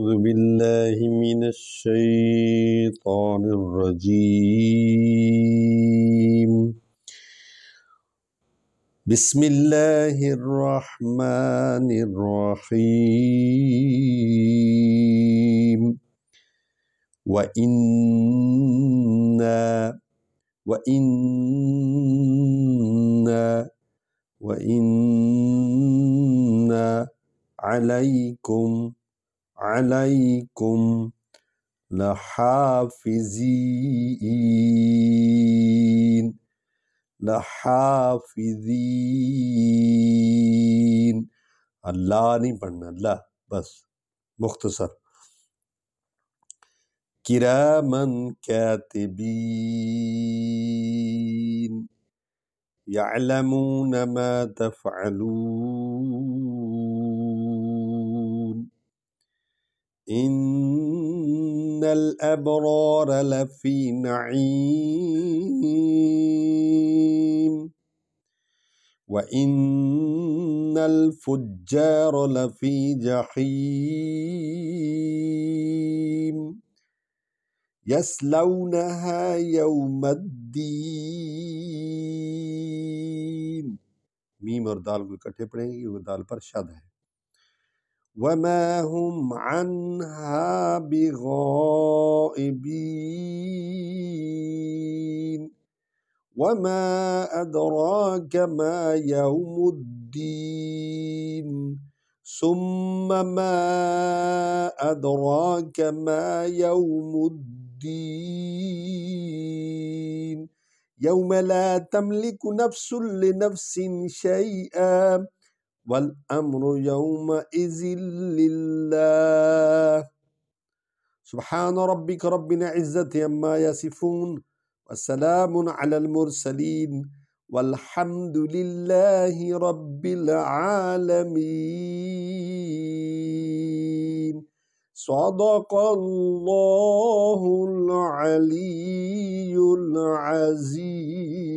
أعوذ بالله من الشيطان الرجيم بسم الله الرحمن الرحيم وإنا وإنا وإنا عليكم عليكم لحافظين لحافظين اللہ نہیں پڑھنا اللہ بس مختصر كراما كاتبين يعلمون ما تفعلون إن الأبرار لفي نعيم وإن الفجار لفي جحيم يسلونها يوم الدين मीम और दाल को इकट्ठे पढ़ेंगे वो دال پر شد है وما هم عنها بغائبين وما أدراك ما يوم الدين ثم ما أدراك ما يوم الدين يوم لا تملك نفس لنفس شيئا والأمر يومئذ لله سبحان ربك رب العزة عما يصفون وسلام على المرسلين والحمد لله رب العالمين صدق الله العلي العزيز